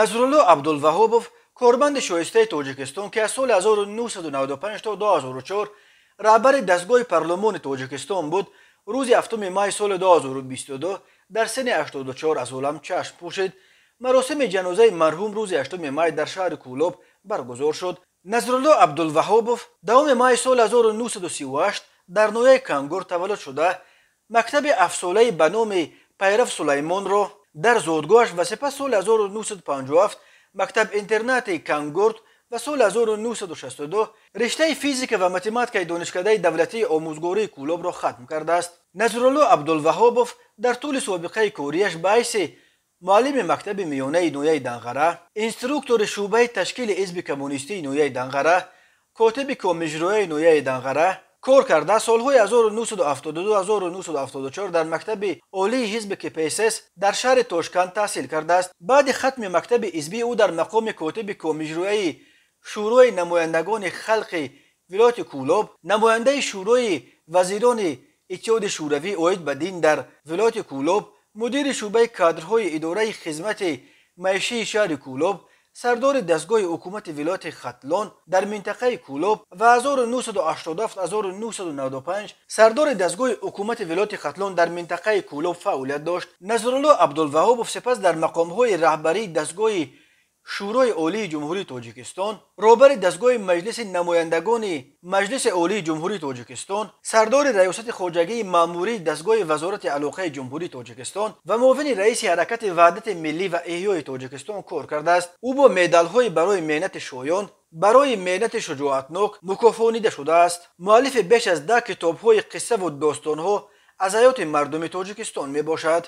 назрулло абдулваҳобов корманди шоистаи тоҷикистон ки аз соли 1995 то 2004 раҳбари дастгоҳи парлумони тоҷикистон буд рӯзи 7 май соли 2022 дар сини 84 аз олам чашм пӯшид маросими ҷанозаи марҳум рӯзи 8 май дар шаҳри кӯлоб баргузор шуд назрулло абдулваҳобов давоми май соли 1938 дар ноҳияи кангур таваллуд шуда мактаби афсолаӣ ба номи пайраф сулаймонро дар зодгоҳаш ва сепас соли 1957 мактаб интернати кангорд ва соли 1962 риштаи физика ва математикаи донишкадаи давлатии омӯзгории кӯлобро хатм кардааст назруллу абдулваҳобов дар тӯли собиқаи корияш ба ҳайси муаллими мактаби миёнаи ноияи данғара инструктори шӯъбаи ташкили ҳизби коммунистии ноияи данғара котиби комиҷроияи ноияи данғара کار کرد در سالهای 1972 1974 در مکتب عالی حزب کپیسس در شهر تاشکند تحصیل کرده است بعد ختم مکتب ازبی او در مقام کاتب کمیجروی شورای نمایندگان خلق ولایت کولاب نماینده شورای وزیران اتحاد شوروی اوید بدین در ولایت کولاب مدیر شعبه کادرهای اداره خدمت معیشی شهر کولاب сардори дастгоҳи ҳукумати вилояти хатлон дар минтақаи кӯлоб ва 1987-1995 сардори дастгоҳи ҳукумати вилояти хатлон дар минтақаи кӯлоб фаъолият дошт назроло абдулваҳобов сепас дар мақомҳои раҳбарии дастгоҳи шӯрои олии ҷумҳурии тоҷикистон роҳбари дастгоҳи маҷлиси намояндагони маҷлиси олии ҷумҳурии тоҷикистон сардори раёсати хоҷагии маъмурии дастгоҳи вазорати алоқаи ҷумҳурии тоҷикистон ва муовини раиси ҳаракати ваҳдати миллӣ ва эҳёи тоҷикистон кор кардааст ӯ бо медалҳои барои меҳнати шоён барои меҳнати шуҷоатнок мукофонида шудааст муаллифи беш аз даҳ китобҳои қиссаву достонҳо аз ҳаёти мардуми тоҷикистон мебошад